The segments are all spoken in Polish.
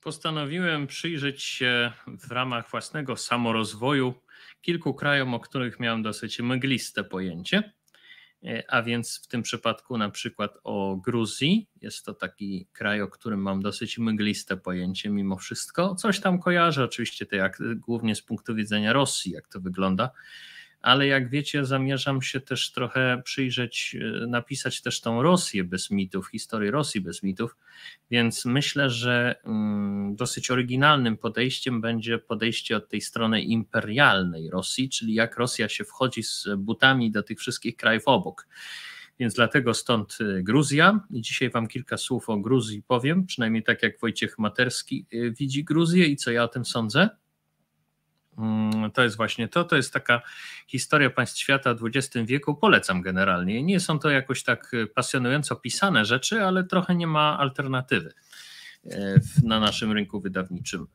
postanowiłem przyjrzeć się w ramach własnego samorozwoju kilku krajom, o których miałem dosyć mgliste pojęcie. E, a więc w tym przypadku na przykład o Gruzji. Jest to taki kraj, o którym mam dosyć mgliste pojęcie mimo wszystko. Coś tam kojarzę oczywiście, to jak, głównie z punktu widzenia Rosji, jak to wygląda ale jak wiecie, zamierzam się też trochę przyjrzeć, e, napisać też tą Rosję bez mitów, historię Rosji bez mitów, więc myślę, że mm, dosyć oryginalnym podejściem będzie podejście od tej strony imperialnej Rosji, czyli jak Rosja się wchodzi z butami do tych wszystkich krajów obok. Więc dlatego stąd e, Gruzja. I dzisiaj Wam kilka słów o Gruzji powiem, przynajmniej tak jak Wojciech Materski e, widzi Gruzję i co ja o tym sądzę. Mm, to jest właśnie to, to jest taka historia państw świata w XX wieku, polecam generalnie. Nie są to jakoś tak e, pasjonująco pisane rzeczy, ale trochę nie ma alternatywy e, na naszym rynku wydawniczym.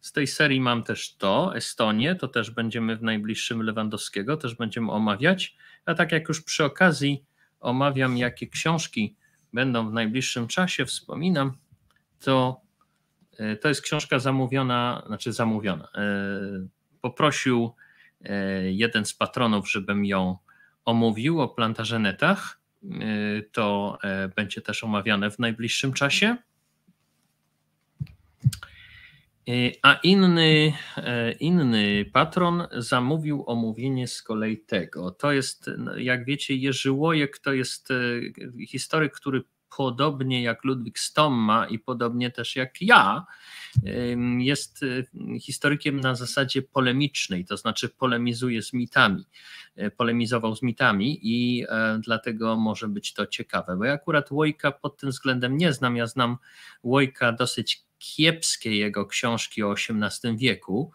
Z tej serii mam też to, Estonię, to też będziemy w najbliższym Lewandowskiego, też będziemy omawiać. A tak jak już przy okazji omawiam, jakie książki będą w najbliższym czasie, wspominam, to E, to jest książka zamówiona, znaczy zamówiona. E, poprosił e, jeden z patronów, żebym ją omówił o plantażenetach. To będzie też omawiane w najbliższym czasie. A inny, inny patron zamówił omówienie z kolei tego. To jest, no, jak wiecie, Jerzy Łojek to jest historyk, który podobnie jak Ludwik Stomma i podobnie też jak ja, jest e, historykiem na zasadzie polemicznej, to znaczy polemizuje z mitami, e, polemizował z mitami i e, dlatego może być to ciekawe, bo ja akurat Łojka pod tym względem nie znam, ja znam Łojka dosyć kiepskie jego książki o XVIII wieku,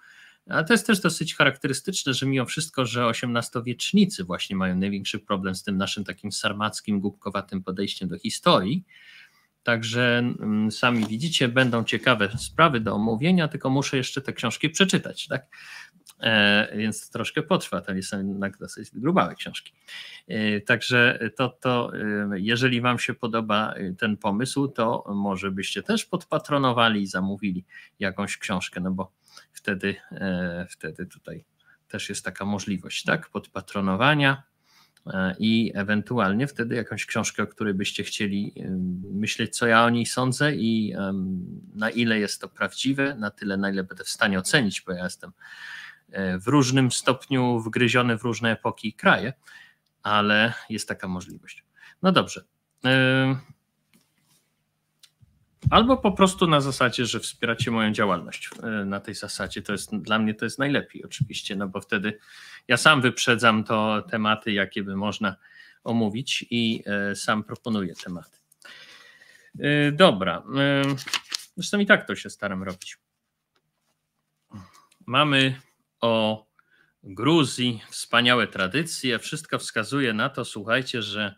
ale to jest też dosyć charakterystyczne, że mimo wszystko, że XVIII-wiecznicy właśnie mają największy problem z tym naszym takim sarmackim, głupkowatym podejściem do historii. Także mm, sami widzicie, będą ciekawe sprawy do omówienia, tylko muszę jeszcze te książki przeczytać, tak? E, więc troszkę potrwa, to są jednak dosyć grubałe książki. E, także to, to e, jeżeli Wam się podoba e, ten pomysł, to może byście też podpatronowali i zamówili jakąś książkę, no bo wtedy, e, wtedy tutaj też jest taka możliwość, tak? Podpatronowania e, i ewentualnie wtedy jakąś książkę, o której byście chcieli e, myśleć, co ja o niej sądzę i na ile jest to prawdziwe, na tyle, na ile będę w stanie ocenić, bo ja jestem w różnym stopniu wgryziony w różne epoki i kraje, ale jest taka możliwość. No dobrze. Albo po prostu na zasadzie, że wspieracie moją działalność. E, na tej zasadzie to jest dla mnie to jest najlepiej oczywiście, no bo wtedy ja sam wyprzedzam to tematy, jakie by można omówić i e, sam proponuję tematy. E, dobra. Zresztą i tak to się staram robić. Mamy o Gruzji wspaniałe tradycje. Wszystko wskazuje na to, słuchajcie, że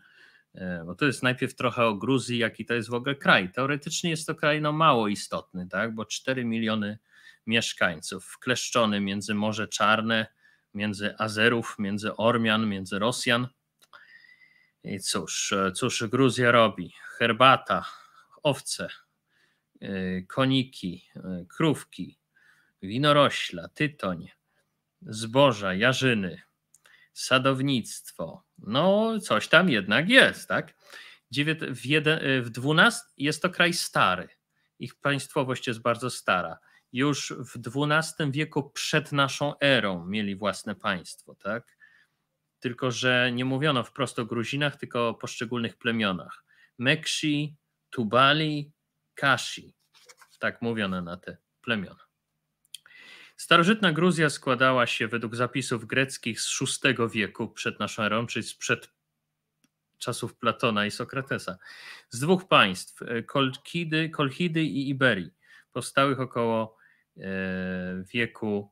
E, bo to jest najpierw trochę o Gruzji, jaki to jest w ogóle kraj. Teoretycznie jest to kraj no, mało istotny, tak? bo 4 miliony mieszkańców, wkleszczony między Morze Czarne, między Azerów, między Ormian, między Rosjan. I cóż, e, cóż Gruzja robi? Herbata, owce, e, koniki, krówki, winorośla, tytoń, zboża, jarzyny, sadownictwo, no coś tam jednak jest, tak? W, jeden, y, w 12 jest to kraj stary, ich państwowość jest bardzo stara. Już w XII wieku przed naszą erą mieli własne państwo, tak? Tylko, że nie mówiono wprost o Gruzinach, tylko o poszczególnych plemionach. Meksi, Tubali, Kashi. Tak mówiono na te plemiona. Starożytna Gruzja składała się według zapisów greckich z VI wieku przed naszą erą, czyli sprzed czasów Platona i Sokratesa, z dwóch państw, e, Kolchidy i Iberii, powstałych około e, wieku.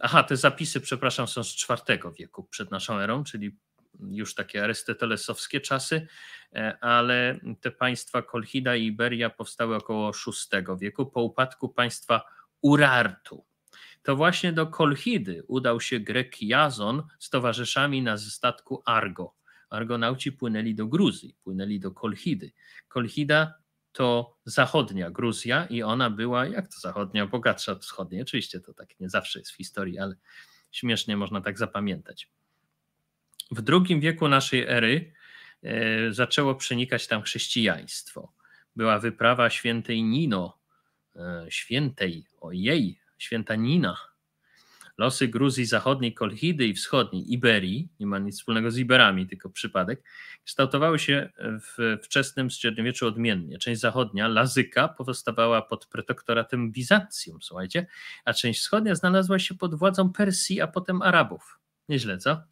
Aha, te zapisy, przepraszam, są z IV wieku przed naszą erą, czyli już takie arystotelesowskie czasy, e, ale te państwa Kolchida i Iberia powstały około VI wieku po upadku państwa Urartu to właśnie do Kolchidy udał się Grek Jazon z towarzyszami na statku Argo. Argonauci płynęli do Gruzji, płynęli do Kolchidy. Kolchida to zachodnia Gruzja i ona była, jak to zachodnia, bogatsza od wschodniej. Oczywiście to tak nie zawsze jest w historii, ale śmiesznie można tak zapamiętać. W drugim wieku naszej ery e, zaczęło przenikać tam chrześcijaństwo. Była wyprawa świętej Nino, e, świętej, o jej Święta Nina, Losy Gruzji zachodniej, Kolchidy i wschodniej Iberii, nie ma nic wspólnego z Iberami, tylko przypadek, kształtowały się w wczesnym średniowieczu odmiennie. Część zachodnia, Lazyka, powstawała pod protektoratem Bizancjum, słuchajcie, a część wschodnia znalazła się pod władzą Persji, a potem Arabów. Nieźle, co?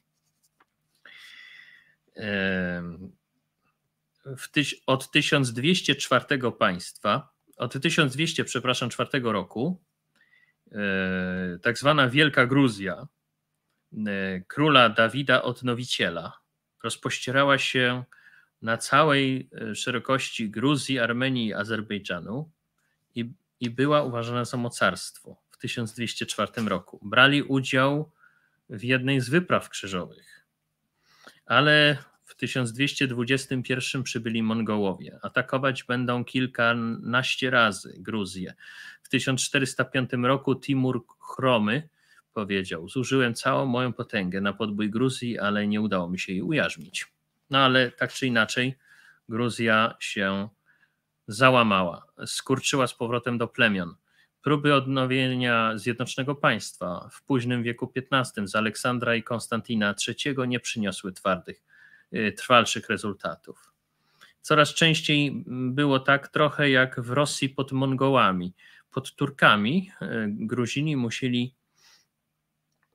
Tyś, od 1204 państwa, od 1200, przepraszam, czwartego roku E, tak zwana Wielka Gruzja e, króla Dawida Odnowiciela rozpościerała się na całej e, szerokości Gruzji, Armenii i Azerbejdżanu i, i była uważana za mocarstwo w 1204 roku. Brali udział w jednej z wypraw krzyżowych, ale 1221 przybyli Mongołowie. Atakować będą kilkanaście razy Gruzję. W 1405 roku Timur Chromy powiedział: Zużyłem całą moją potęgę na podbój Gruzji, ale nie udało mi się jej ujarzmić. No ale tak czy inaczej, Gruzja się załamała, skurczyła z powrotem do plemion. Próby odnowienia Zjednoczonego Państwa w późnym wieku XV z Aleksandra i Konstantina III nie przyniosły twardych Y, trwalszych rezultatów. Coraz częściej było tak trochę jak w Rosji pod Mongołami. Pod Turkami y, Gruzini musieli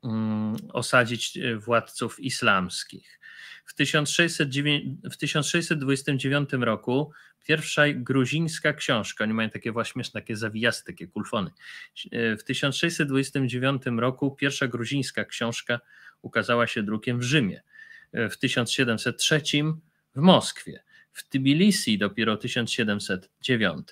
mm, osadzić y, władców islamskich. W, 1629 roku pierwsza gruzińska książka, oni mają takie właśnie takie zawijaste, takie kulfony. W 1629 roku pierwsza gruzińska książka ukazała się drukiem w Rzymie w 1703 w Moskwie, w Tbilisi dopiero w 1709.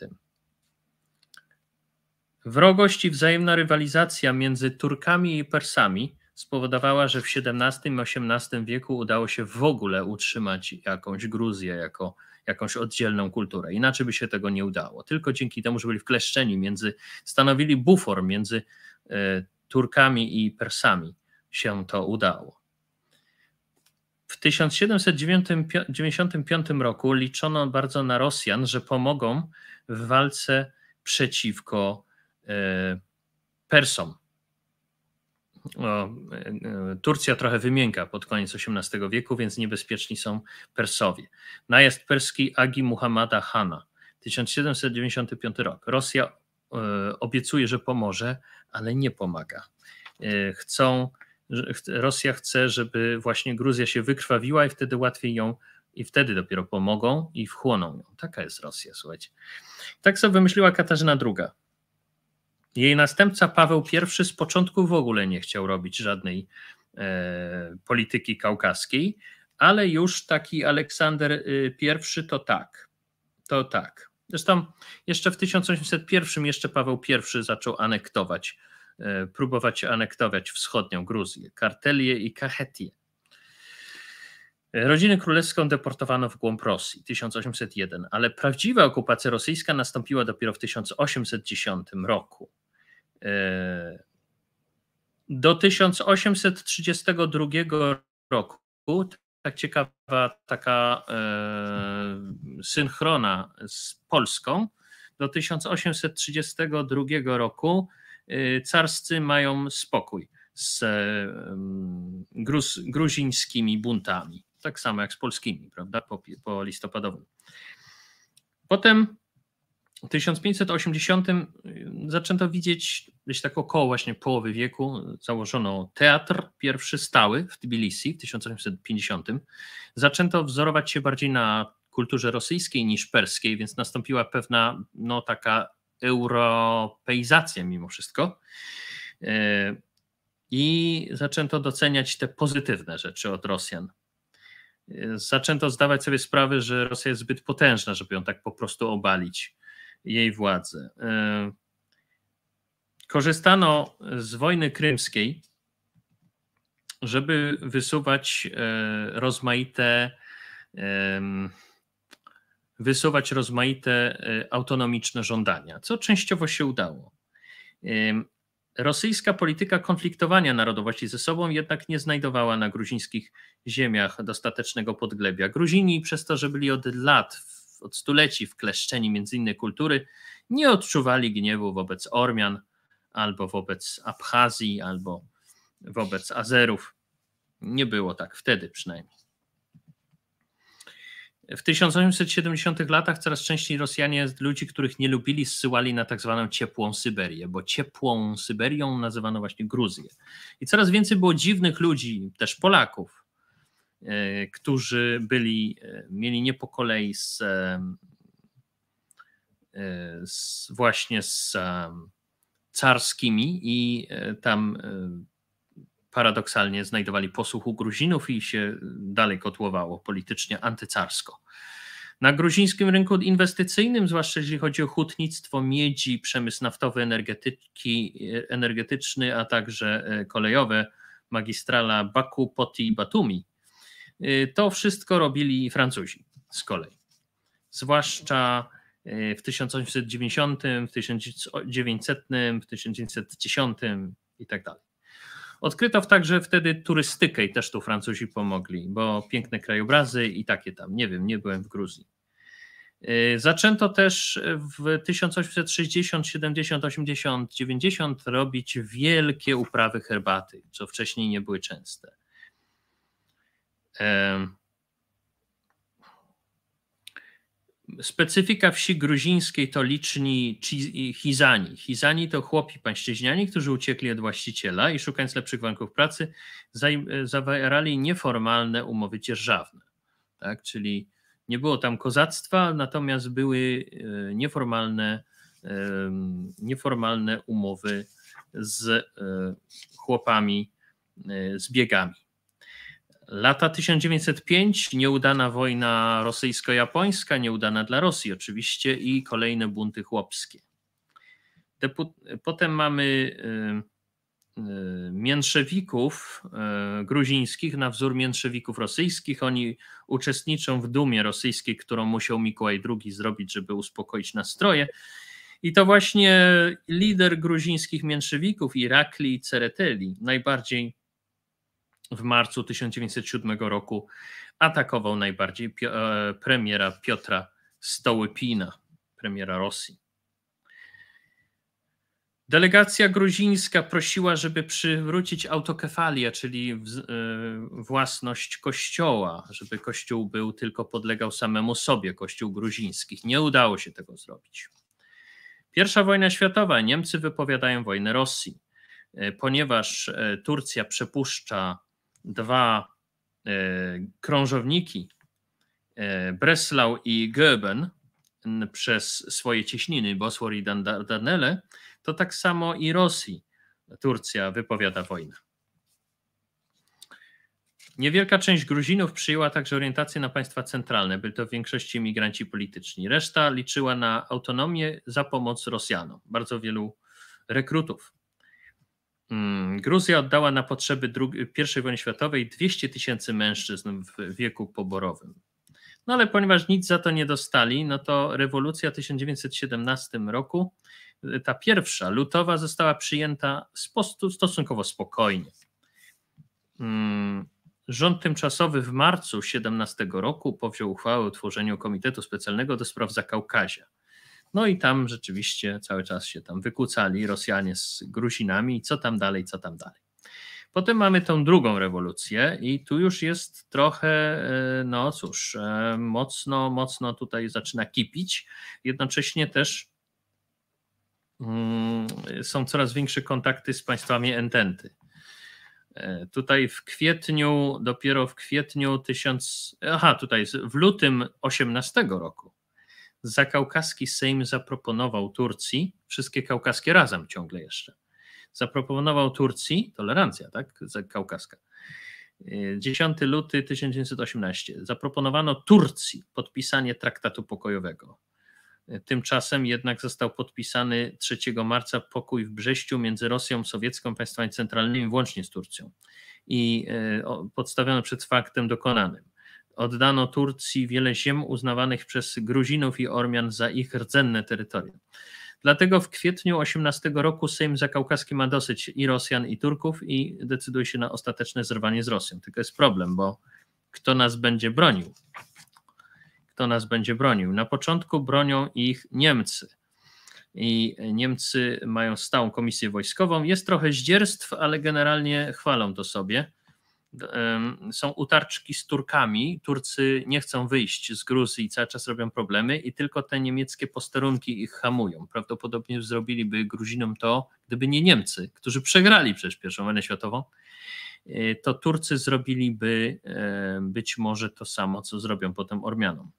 Wrogość i wzajemna rywalizacja między Turkami i Persami spowodowała, że w XVII i XVIII wieku udało się w ogóle utrzymać jakąś Gruzję jako jakąś oddzielną kulturę. Inaczej by się tego nie udało. Tylko dzięki temu, że byli wkleszczeni między, stanowili bufor między e, Turkami i Persami, się to udało. W 1795 roku liczono bardzo na Rosjan, że pomogą w walce przeciwko e, Persom. O, e, e, Turcja trochę wymienka pod koniec XVIII wieku, więc niebezpieczni są Persowie. Najazd perski Agi Muhammada Hana, 1795 rok. Rosja obiecuje, że pomoże, ale nie pomaga. Chcą Rosja chce, żeby właśnie Gruzja się wykrwawiła i wtedy łatwiej ją i wtedy dopiero pomogą i wchłoną ją. Taka jest Rosja, słuchajcie. Tak sobie wymyśliła Katarzyna II. Jej następca Paweł I z początku w ogóle nie chciał robić żadnej e, polityki kaukaskiej, ale już taki Aleksander y, I to tak. To tak. Zresztą jeszcze w 1801 jeszcze Paweł I zaczął anektować E, próbować anektować wschodnią Gruzję, Kartelię i Kachetię. E, Rodzinę królewską deportowano w głąb Rosji 1801, ale prawdziwa okupacja rosyjska nastąpiła dopiero w 1810 roku. E, do 1832 roku, tak ciekawa taka synchrona z Polską, do 1832 roku Y, carscy mają spokój z e, mm, gruz, gruzińskimi buntami. Tak samo jak z polskimi, prawda, po, po listopadowym. Potem w 1580 y, zaczęto widzieć gdzieś tak około właśnie połowy wieku założono teatr pierwszy stały w Tbilisi w 1850. Zaczęto wzorować się bardziej na kulturze rosyjskiej niż perskiej, więc nastąpiła pewna no taka europeizację mimo wszystko. E, I zaczęto doceniać te pozytywne rzeczy od Rosjan. E, zaczęto zdawać sobie sprawę, że Rosja jest zbyt potężna, żeby ją tak po prostu obalić, jej władzę. E, korzystano z wojny krymskiej, żeby wysuwać rozmaite wysuwać rozmaite y, autonomiczne żądania, co częściowo się udało. Y, rosyjska polityka konfliktowania narodowości ze sobą jednak nie znajdowała na gruzińskich ziemiach dostatecznego podglebia. Gruzini, przez to, że byli od lat, od stuleci wkleszczeni między inne kultury, nie odczuwali gniewu wobec Ormian albo wobec Abchazji, albo wobec Azerów. Nie było tak wtedy przynajmniej. W 1870 latach coraz częściej Rosjanie ludzi, których nie lubili, zsyłali na tak zwaną ciepłą Syberię, bo ciepłą Syberią nazywano właśnie Gruzję. I coraz więcej było dziwnych ludzi, też Polaków, e, którzy byli, e, mieli nie po kolei z, e, z właśnie z carskimi i tam paradoksalnie znajdowali posłuch u Gruzinów i się dalej kotłowało politycznie antycarsko. Na gruzińskim rynku inwestycyjnym, zwłaszcza jeśli chodzi o hutnictwo miedzi, przemysł naftowy, energetyki, energetyczny, a także e, kolejowe, magistrala Baku, Poti i Batumi, y, to wszystko robili Francuzi z kolei. Zwłaszcza e, w 1890, w 1900, w 1910 i tak dalej. Odkryto także wtedy turystykę i też tu Francuzi pomogli, bo piękne krajobrazy i takie tam. Nie wiem, nie byłem w Gruzji. Y, zaczęto też w 1860, 70, 80, 90 robić wielkie uprawy herbaty, co wcześniej nie były częste. Specyfika wsi gruzińskiej to liczni Hizani. Hizani to chłopi pańszczyźniani, którzy uciekli od właściciela i szukając lepszych warunków pracy, zawierali nieformalne umowy dzierżawne. Tak? Czyli nie było tam kozactwa, natomiast były e, nieformalne, nieformalne umowy z e, chłopami, e, z biegami. Lata 1905, nieudana wojna rosyjsko-japońska, nieudana dla Rosji oczywiście i kolejne bunty chłopskie. Potem mamy y, y, mięszewików y, gruzińskich na wzór mięszewików rosyjskich. Oni uczestniczą w dumie rosyjskiej, którą musiał Mikołaj II zrobić, żeby uspokoić nastroje. I to właśnie lider gruzińskich mięszewików, Irakli i Cereteli, najbardziej w marcu 1907 roku atakował najbardziej e, premiera Piotra Stołypina, premiera Rosji. Delegacja gruzińska prosiła, żeby przywrócić autokefalię, czyli e, własność kościoła, żeby kościół był tylko podlegał samemu sobie, kościół gruzińskich. Nie udało się tego zrobić. Pierwsza wojna światowa. Niemcy wypowiadają wojnę Rosji, e, ponieważ Turcja przepuszcza dwa e, krążowniki e, Breslau i Goeben przez swoje cieśniny Bosfor i Danele, to tak samo i Rosji Turcja wypowiada wojnę. Niewielka część Gruzinów przyjęła także orientację na państwa centralne, byli to w większości imigranci polityczni. Reszta liczyła na autonomię za pomoc Rosjanom, bardzo wielu rekrutów. Mm, Gruzja oddała na potrzeby I wojny światowej 200 tysięcy mężczyzn w wieku poborowym. No ale ponieważ nic za to nie dostali, no to rewolucja w 1917 roku, y, ta pierwsza, lutowa, została przyjęta stosunkowo spokojnie. Mm, rząd tymczasowy w marcu 17 roku powziął uchwałę o utworzeniu Komitetu Specjalnego do Spraw Zakaukazia. No i tam rzeczywiście cały czas się tam wykucali Rosjanie z Gruzinami i co tam dalej, co tam dalej. Potem mamy tą drugą rewolucję i tu już jest trochę, e, no cóż, e, mocno, mocno tutaj zaczyna kipić. Jednocześnie też mm, są coraz większe kontakty z państwami ententy. E, tutaj w kwietniu, dopiero w kwietniu 1000, aha, tutaj w lutym 18 roku zakaukaski Sejm zaproponował Turcji, wszystkie kaukaskie razem ciągle jeszcze, zaproponował Turcji, tolerancja, tak, kaukaska, 10 y, luty 1918, zaproponowano Turcji podpisanie traktatu pokojowego. Y, tymczasem jednak został podpisany 3 marca pokój w Brześciu między Rosją Sowiecką, państwami centralnymi, włącznie z Turcją i y, podstawiony przed faktem dokonanym. Oddano Turcji wiele ziem uznawanych przez Gruzinów i Ormian za ich rdzenne terytorium. Dlatego w kwietniu 18 roku Sejm Zakaukaski ma dosyć i Rosjan, i Turków i decyduje się na ostateczne zerwanie z Rosją. Tylko jest problem, bo kto nas będzie bronił? Kto nas będzie bronił? Na początku bronią ich Niemcy. I Niemcy mają stałą komisję wojskową. Jest trochę zdzierstw, ale generalnie chwalą to sobie są utarczki z Turkami. Turcy nie chcą wyjść z Gruzji, cały czas robią problemy i tylko te niemieckie posterunki ich hamują. Prawdopodobnie zrobiliby Gruzinom to, gdyby nie Niemcy, którzy przegrali przecież pierwszą wojnę światową, e, to Turcy zrobiliby e, być może to samo, co zrobią potem Ormianom.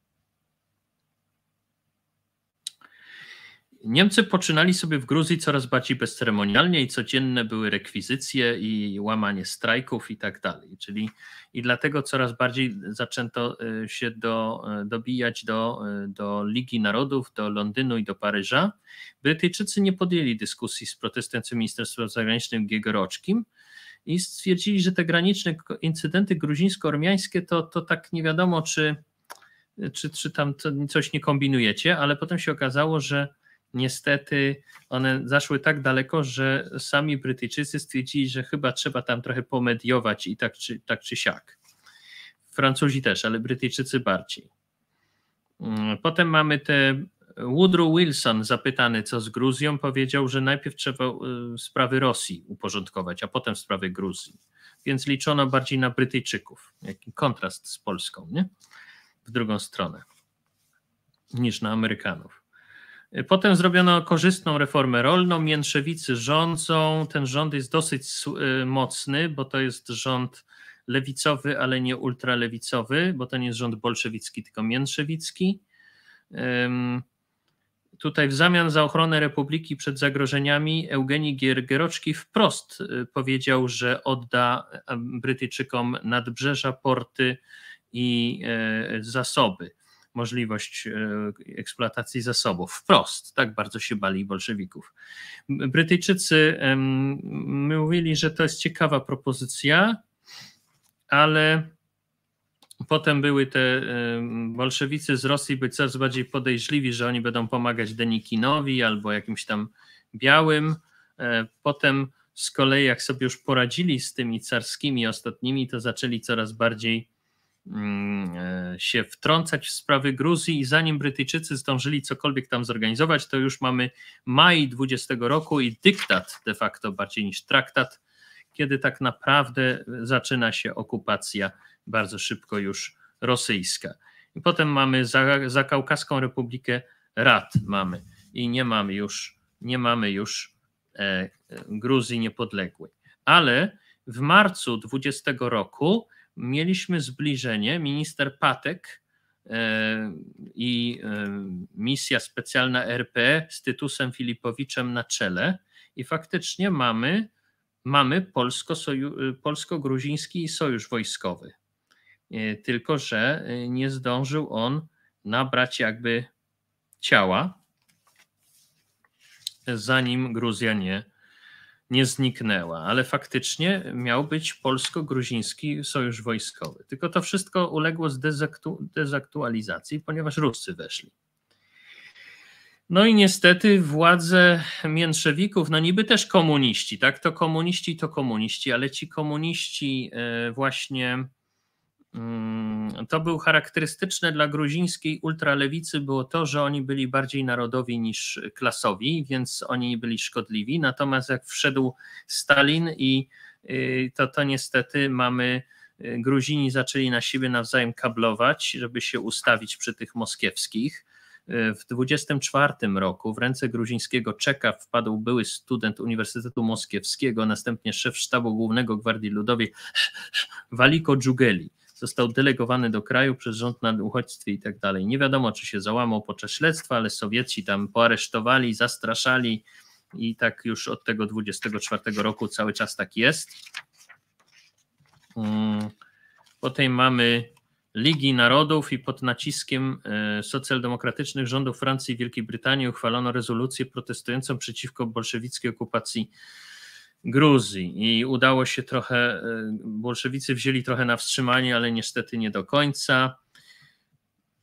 Niemcy poczynali sobie w Gruzji coraz bardziej bezceremonialnie i codzienne były rekwizycje i łamanie strajków i tak dalej. Czyli i dlatego coraz bardziej zaczęto e, się do, e, dobijać do, e, do Ligi Narodów, do Londynu i do Paryża. Brytyjczycy nie podjęli dyskusji z protestującym ministerstwem zagranicznym Giegoroczkim i stwierdzili, że te graniczne incydenty gruzińsko-ormiańskie to, to tak nie wiadomo, czy, czy, czy tam coś nie kombinujecie, ale potem się okazało, że niestety one zaszły tak daleko, że sami Brytyjczycy stwierdzili, że chyba trzeba tam trochę pomediować i tak czy, tak czy siak. Francuzi też, ale Brytyjczycy bardziej. Mm, potem mamy te. Woodrow Wilson, zapytany co z Gruzją, powiedział, że najpierw trzeba y, sprawy Rosji uporządkować, a potem sprawy Gruzji. Więc liczono bardziej na Brytyjczyków. Jaki kontrast z Polską, nie? W drugą stronę, niż na Amerykanów. Potem zrobiono korzystną reformę rolną, Mięszewicy rządzą. Ten rząd jest dosyć y, mocny, bo to jest rząd lewicowy, ale nie ultralewicowy, bo to nie jest rząd bolszewicki, tylko mięszewicki. Tutaj w zamian za ochronę republiki przed zagrożeniami Eugenii Giergeroczki wprost y, powiedział, że odda y, Brytyjczykom nadbrzeża, porty i zasoby możliwość e, eksploatacji zasobów. Wprost, tak bardzo się bali bolszewików. Brytyjczycy mówili, że to jest ciekawa propozycja, ale potem były te bolszewicy z Rosji być coraz bardziej podejrzliwi, że oni będą pomagać Denikinowi albo jakimś tam białym. E, potem z kolei, jak sobie już poradzili z tymi carskimi ostatnimi, to zaczęli coraz bardziej Mm, e, się wtrącać w sprawy Gruzji i zanim Brytyjczycy zdążyli cokolwiek tam zorganizować, to już mamy maj 20 roku i dyktat de facto bardziej niż traktat, kiedy tak naprawdę zaczyna się okupacja bardzo szybko już rosyjska. I potem mamy za, za Kaukaską Republikę Rad mamy i nie mamy już, nie mamy już e, e Gruzji niepodległej. Ale w marcu 20 roku mieliśmy zbliżenie. Minister Patek e, i e, misja specjalna RP z Tytusem Filipowiczem na czele. I faktycznie mamy, mamy e, polsko-gruziński polsko sojusz wojskowy. Tylko, że nie zdążył on nabrać jakby ciała, zanim Gruzja nie nie zniknęła, ale faktycznie miał być polsko-gruziński sojusz wojskowy. Tylko to wszystko uległo zdezaktu- dezaktualizacji, ponieważ Ruscy weszli. No i niestety władze mięszewików, no niby też komuniści, tak? To komuniści, to komuniści, ale ci komuniści e, właśnie Mm, to był charakterystyczne dla gruzińskiej ultralewicy było to, że oni byli bardziej narodowi niż klasowi, więc oni byli szkodliwi. Natomiast jak wszedł Stalin i y, to, to niestety mamy y, Gruzini zaczęli na siebie nawzajem kablować, żeby się ustawić przy tych moskiewskich. Y, w 24 roku w ręce gruzińskiego Czeka wpadł były student Uniwersytetu Moskiewskiego, następnie szef sztabu głównego Gwardii Ludowej Waliko Dżugeli Został delegowany do kraju przez rząd na uchodźstwie i tak dalej. Nie wiadomo, czy się załamał podczas śledztwa, ale Sowieci tam poaresztowali, zastraszali i tak już od tego 24 roku cały czas tak jest. Mm, potem mamy Ligi Narodów i pod naciskiem e, socjaldemokratycznych rządów Francji i Wielkiej Brytanii uchwalono rezolucję protestującą przeciwko bolszewickiej okupacji Gruzji i udało się trochę, e, bolszewicy wzięli trochę na wstrzymanie, ale niestety nie do końca.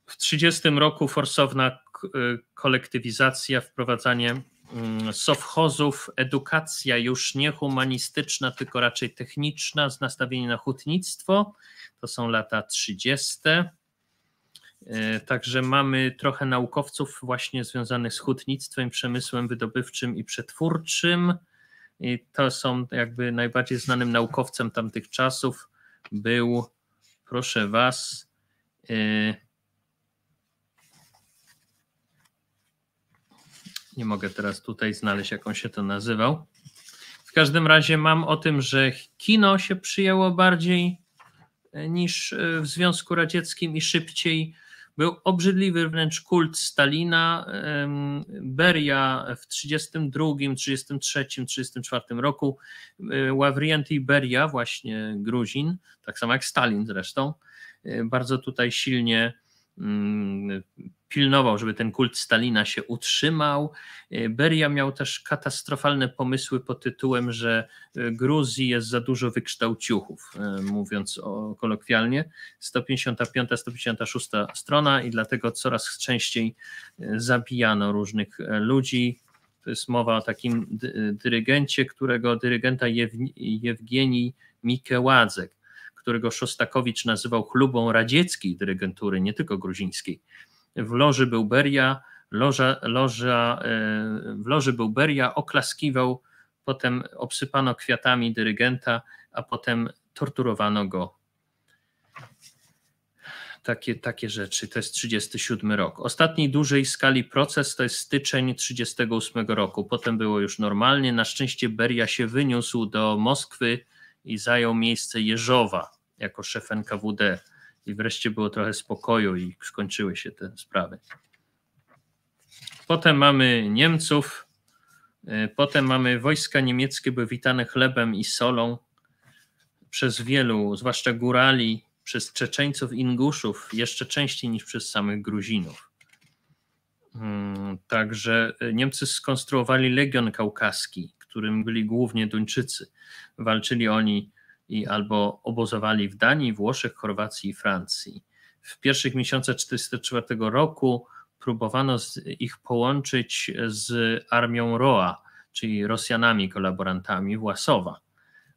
W 30 roku forsowna e, kolektywizacja, wprowadzanie mm, sowchozów, edukacja już nie humanistyczna, tylko raczej techniczna, z nastawieniem na hutnictwo. To są lata 30. E, także mamy trochę naukowców właśnie związanych z hutnictwem, przemysłem wydobywczym i przetwórczym. I to są jakby najbardziej znanym naukowcem tamtych czasów był, proszę was, yy, nie mogę teraz tutaj znaleźć, jak on się to nazywał. W każdym razie mam o tym, że kino się przyjęło bardziej y, niż y, w Związku Radzieckim i szybciej był obrzydliwy wręcz kult Stalina. Beria w 1932, 1933, 1934 roku, e, Ławrienty Beria, właśnie Gruzin, tak samo jak Stalin zresztą, e, bardzo tutaj silnie Mm, pilnował, żeby ten kult Stalina się utrzymał. E, Beria miał też katastrofalne pomysły pod tytułem, że e, Gruzji jest za dużo wykształciuchów, e, mówiąc o, kolokwialnie. 155-156 strona i dlatego coraz częściej zabijano różnych ludzi. To jest mowa o takim dyrygencie, którego dyrygenta Jew, Jewgenii Mikeładzek którego Szostakowicz nazywał chlubą radzieckiej dyrygentury, nie tylko gruzińskiej. W loży był Beria, loża, loża, e, w loży był Beria, oklaskiwał, potem obsypano kwiatami dyrygenta, a potem torturowano go takie, takie rzeczy. To jest 37 rok. Ostatni dużej skali proces to jest styczeń 38 roku. Potem było już normalnie. Na szczęście Beria się wyniósł do Moskwy i zajął miejsce Jeżowa jako szef NKWD. I wreszcie było trochę spokoju i skończyły się te sprawy. Potem mamy Niemców, e, potem mamy wojska niemieckie, były witane chlebem i solą przez wielu, zwłaszcza górali, przez Czeczeńców, Inguszów, jeszcze częściej niż przez samych Gruzinów. Hmm, także e, Niemcy skonstruowali Legion Kaukaski, którym byli głównie Duńczycy. Walczyli oni i albo obozowali w Danii, Włoszech, Chorwacji i Francji. W pierwszych miesiącach 1944 roku próbowano ich połączyć z armią Roa, czyli Rosjanami, kolaborantami Własowa,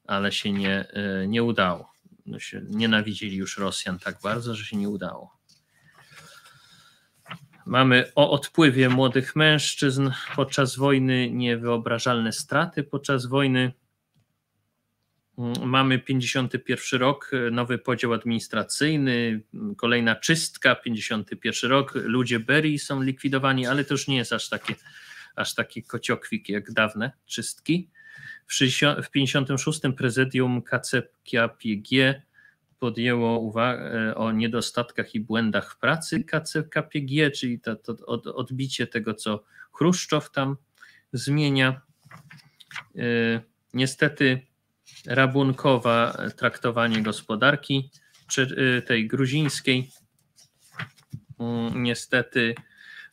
ale się nie, e, nie udało. No nienawidzili już Rosjan tak bardzo, że się nie udało. Mamy o odpływie młodych mężczyzn podczas wojny, niewyobrażalne straty podczas wojny. Mm, mamy 51 rok, nowy podział administracyjny, kolejna czystka, 51 rok, ludzie Berry są likwidowani, ale to już nie jest aż takie, aż taki kociokwik jak dawne czystki. W 56 prezydium KCPKPG podjęło e, o niedostatkach i błędach w pracy KCKPG, czyli to, to od, odbicie tego, co Chruszczow tam zmienia. E, niestety rabunkowa traktowanie gospodarki e, tej gruzińskiej. Niestety,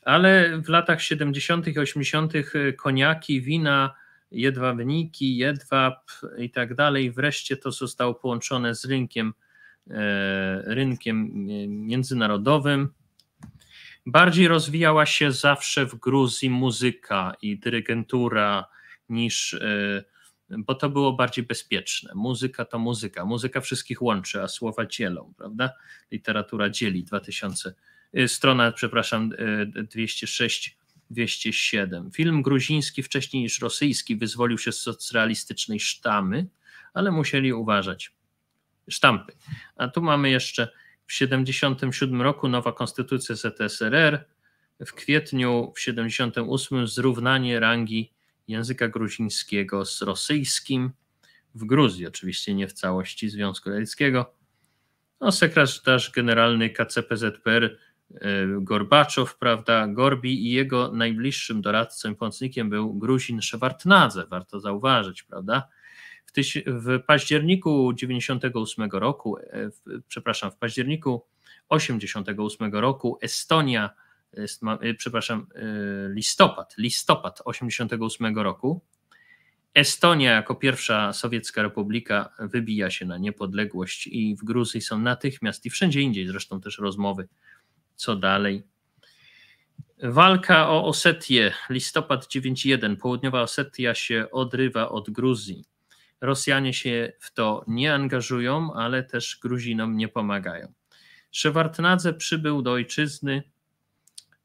ale w latach 70., 80. koniaki, wina, jedwabniki, jedwab i tak dalej, wreszcie to zostało połączone z rynkiem E, rynkiem e, międzynarodowym. Bardziej rozwijała się zawsze w Gruzji muzyka i dyrygentura niż, e, bo to było bardziej bezpieczne. Muzyka to muzyka. Muzyka wszystkich łączy, a słowa dzielą, prawda? Literatura dzieli 2000, strona, przepraszam, 206. 207. Film gruziński wcześniej niż rosyjski wyzwolił się z socrealistycznej sztamy, ale musieli uważać sztampy. A tu mamy jeszcze w 77 roku nowa konstytucja ZSRR, w kwietniu w 78 zrównanie rangi języka gruzińskiego z rosyjskim, w Gruzji oczywiście nie w całości Związku Radzieckiego. No, sekretarz generalny KCPZPR e, Gorbaczow, prawda, Gorbi i jego najbliższym doradcą i pomocnikiem był Gruzin Szewartnadze, warto zauważyć, prawda, w październiku 98 roku, e, w, przepraszam, w październiku 88 roku Estonia, e, ma, e, przepraszam, listopad, listopad 88 roku, Estonia jako pierwsza sowiecka republika wybija się na niepodległość i w Gruzji są natychmiast i wszędzie indziej zresztą też rozmowy, co dalej. Walka o Osetię, listopad 91. Południowa Osetia się odrywa od Gruzji. Rosjanie się w to nie angażują, ale też Gruzinom nie pomagają. Szewartnadze przybył do ojczyzny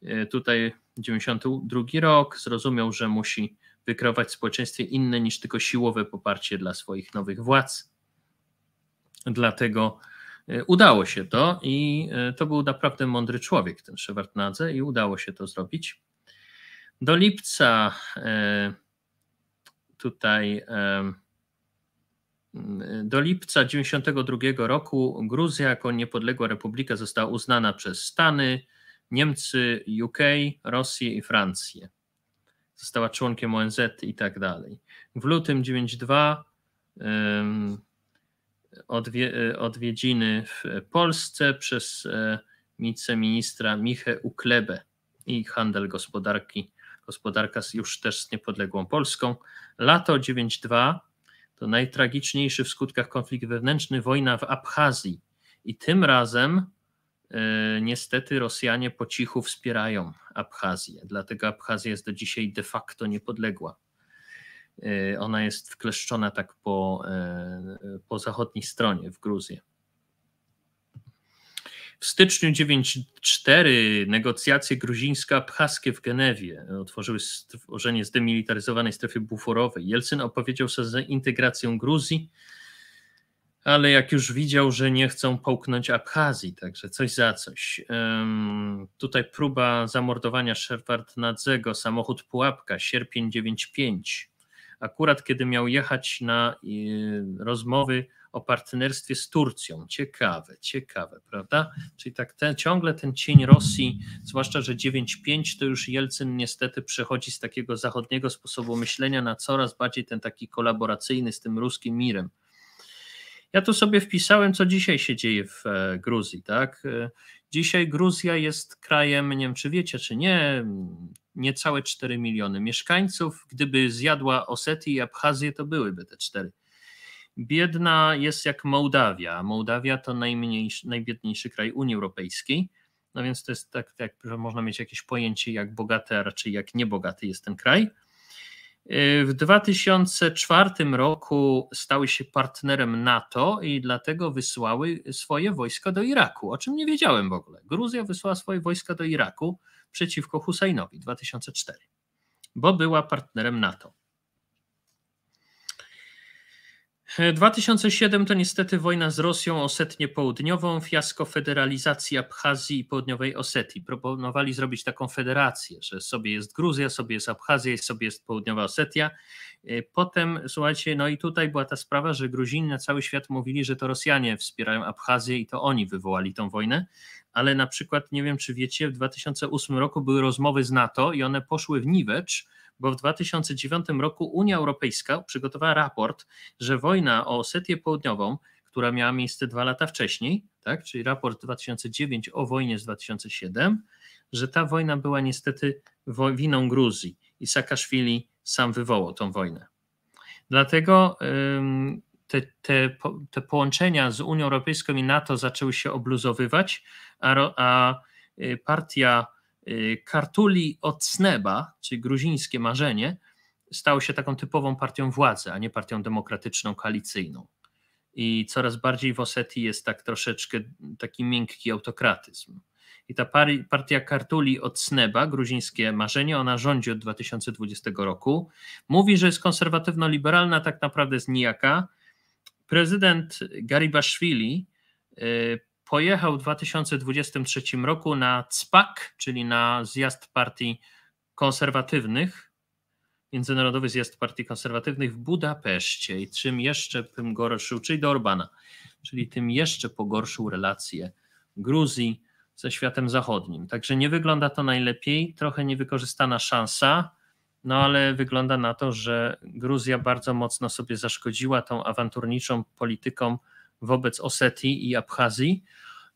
e, tutaj 92 rok, zrozumiał, że musi wykreować w społeczeństwie inne niż tylko siłowe poparcie dla swoich nowych władz. Dlatego e, udało się to i e, to był naprawdę mądry człowiek, ten Szewartnadze, i udało się to zrobić. Do lipca tutaj do lipca 1992 roku Gruzja jako niepodległa republika została uznana przez Stany, Niemcy, UK, Rosję i Francję. Została członkiem ONZ i tak dalej. W lutym 92 e, odwiedziny w Polsce przez e, wiceministra Michę Uklebę i handel gospodarki, gospodarka już też z niepodległą Polską. Lato 92 to najtragiczniejszy w skutkach konflikt wewnętrzny, wojna w Abchazji. I tym razem e, niestety Rosjanie po cichu wspierają Abchazję, dlatego Abchazja jest do dzisiaj de facto niepodległa. E, ona jest wkleszczona tak po, e, po zachodniej stronie w Gruzję. W styczniu 94 negocjacje gruzińska-abchaskie w Genewie otworzyły stworzenie zdemilitaryzowanej strefy buforowej. Jelcyn opowiedział się za integracją Gruzji, ale jak już widział, że nie chcą połknąć Abchazji, także coś za coś. Um, tutaj próba zamordowania Nadzego samochód Pułapka, sierpień 95. Akurat kiedy miał jechać na y, rozmowy o partnerstwie z Turcją. Ciekawe, ciekawe, prawda? Czyli tak ten, ciągle ten cień Rosji, zwłaszcza, że 9-5 to już Jelcyn niestety przechodzi z takiego zachodniego sposobu myślenia na coraz bardziej ten taki kolaboracyjny z tym ruskim mirem. Ja tu sobie wpisałem, co dzisiaj się dzieje w e, Gruzji, tak? E, dzisiaj Gruzja jest krajem, nie wiem czy wiecie, czy nie, niecałe 4 miliony mieszkańców. Gdyby zjadła Osetię i Abchazję, to byłyby te 4 biedna jest jak Mołdawia. Mołdawia to najmniejszy, najbiedniejszy kraj Unii Europejskiej. No więc to jest tak, tak, że można mieć jakieś pojęcie, jak bogaty, a raczej jak niebogaty jest ten kraj. Yy, w 2004 roku stały się partnerem NATO i dlatego wysłały swoje wojska do Iraku, o czym nie wiedziałem w ogóle. Gruzja wysłała swoje wojska do Iraku przeciwko Husajnowi 2004, bo była partnerem NATO. 2007 e, to niestety wojna z Rosją o Południową, fiasko federalizacji Abchazji i Południowej Osetii. Proponowali zrobić taką federację, że sobie jest Gruzja, sobie jest Abchazja i sobie jest Południowa Osetia. E, potem, słuchajcie, no i tutaj była ta sprawa, że Gruzini na cały świat mówili, że to Rosjanie wspierają Abchazję i to oni wywołali tą wojnę, ale na przykład, nie wiem czy wiecie, w 2008 roku były rozmowy z NATO i one poszły w niwecz, bo w 2009 roku Unia Europejska przygotowała raport, że wojna o Osetię Południową, która miała miejsce dwa lata wcześniej, tak, czyli raport 2009 o wojnie z 2007, że ta wojna była niestety winą Gruzji i Saakaszwili sam wywołał tą wojnę. Dlatego te, te, te, połączenia z Unią Europejską i NATO zaczęły się obluzowywać, a, a y, partia Y, kartuli od Sneba, czyli gruzińskie marzenie, stało się taką typową partią władzy, a nie partią demokratyczną, koalicyjną. I coraz bardziej w Osetii jest tak troszeczkę taki miękki autokratyzm. I ta partia Kartuli od Sneba, gruzińskie marzenie, ona rządzi od 2020 roku. Mówi, że jest konserwatywno-liberalna, tak naprawdę jest nijaka. Prezydent Garibashvili y, pojechał w 2023 roku na CPAK, czyli na Zjazd Partii Konserwatywnych, Międzynarodowy Zjazd Partii Konserwatywnych w Budapeszcie i czym jeszcze tym gorszył, czyli do Orbana, czyli tym jeszcze pogorszył relacje Gruzji ze światem zachodnim. Także nie wygląda to najlepiej, trochę niewykorzystana szansa, no ale wygląda na to, że Gruzja bardzo mocno sobie zaszkodziła tą awanturniczą polityką wobec Osetii i Abchazji,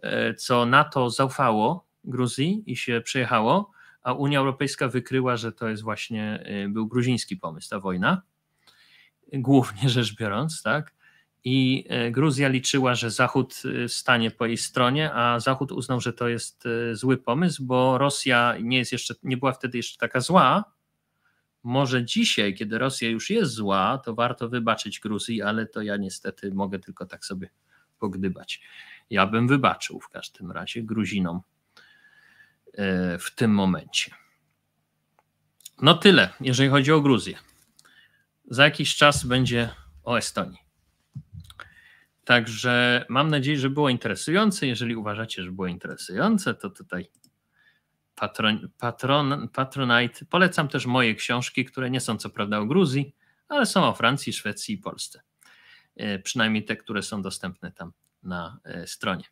e, co NATO zaufało Gruzji i się przejechało, a Unia Europejska wykryła, że to jest właśnie e, był gruziński pomysł, ta wojna, głównie rzecz biorąc, tak? I e, Gruzja liczyła, że Zachód stanie po jej stronie, a Zachód uznał, że to jest zły pomysł, bo Rosja nie jest jeszcze, nie była wtedy jeszcze taka zła, może dzisiaj, kiedy Rosja już jest zła, to warto wybaczyć Gruzji, ale to ja niestety mogę tylko tak sobie pogdybać. Ja bym wybaczył w każdym razie Gruzinom e, w tym momencie. No tyle, jeżeli chodzi o Gruzję. Za jakiś czas będzie o Estonii. Także mam nadzieję, że było interesujące. Jeżeli uważacie, że było interesujące, to tutaj patron, patron, Patronite. Polecam też moje książki, które nie są co prawda o Gruzji, ale są o Francji, Szwecji i Polsce. E, przynajmniej te, które są dostępne tam na e, stronie.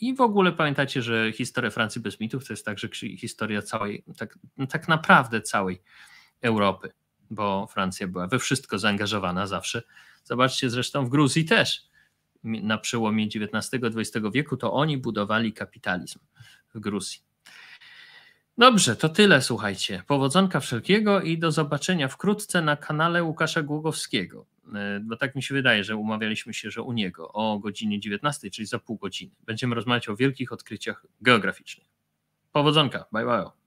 I w ogóle pamiętacie, że historia Francji bez mitów to jest także historia całej, tak, no tak naprawdę całej Europy, bo Francja była we wszystko zaangażowana zawsze. Zobaczcie zresztą w Gruzji też na przełomie XIX-XX wieku, to oni budowali kapitalizm w Gruzji. Dobrze, to tyle, słuchajcie. Powodzonka wszelkiego i do zobaczenia wkrótce na kanale Łukasza Głogowskiego. E, bo tak mi się wydaje, że umawialiśmy się, że u niego o godzinie 19, czyli za pół godziny. Będziemy rozmawiać o wielkich odkryciach geograficznych. Powodzonka, bye bye.